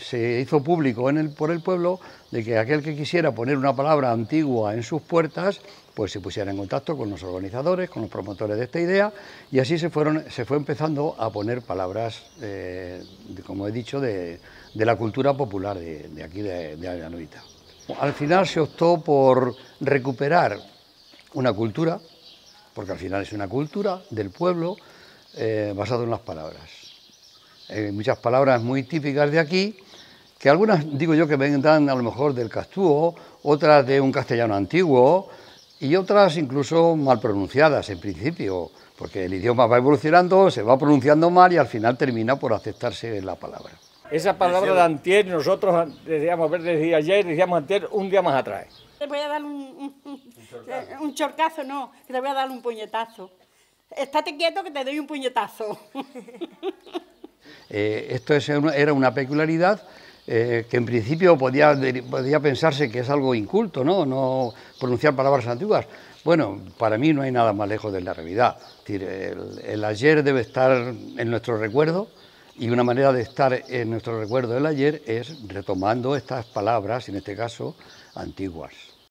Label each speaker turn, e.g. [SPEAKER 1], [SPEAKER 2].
[SPEAKER 1] Se hizo público en el, por el pueblo de que aquel que quisiera poner una palabra antigua en sus puertas, pues se pusiera en contacto con los organizadores, con los promotores de esta idea, y así se, fueron, se fue empezando a poner palabras, eh, como he dicho, de, la cultura popular de, aquí, de, de Al final se optó por recuperar una cultura, porque al final es una cultura del pueblo, eh, basada en las palabras. Eh, muchas palabras muy típicas de aquí, que algunas digo yo que vendrán a lo mejor del castúo, otras de un castellano antiguo y otras incluso mal pronunciadas en principio, porque el idioma va evolucionando, se va pronunciando mal y al final termina por aceptarse la palabra.
[SPEAKER 2] Esa palabra de antier nosotros decíamos ver desde ayer, decíamos antier un día más atrás.
[SPEAKER 3] Te voy a dar un, un, chorcazo. un chorcazo, no, te voy a dar un puñetazo. Estate quieto que te doy un puñetazo.
[SPEAKER 1] Eh, esto era una peculiaridad eh, que en principio podía, pensarse que es algo inculto, ¿no? no pronunciar palabras antiguas. Bueno, para mí no hay nada más lejos de la realidad. el, el, ayer debe estar en nuestro recuerdo y una manera de estar en nuestro recuerdo del ayer es retomando estas palabras, en este caso, antiguas.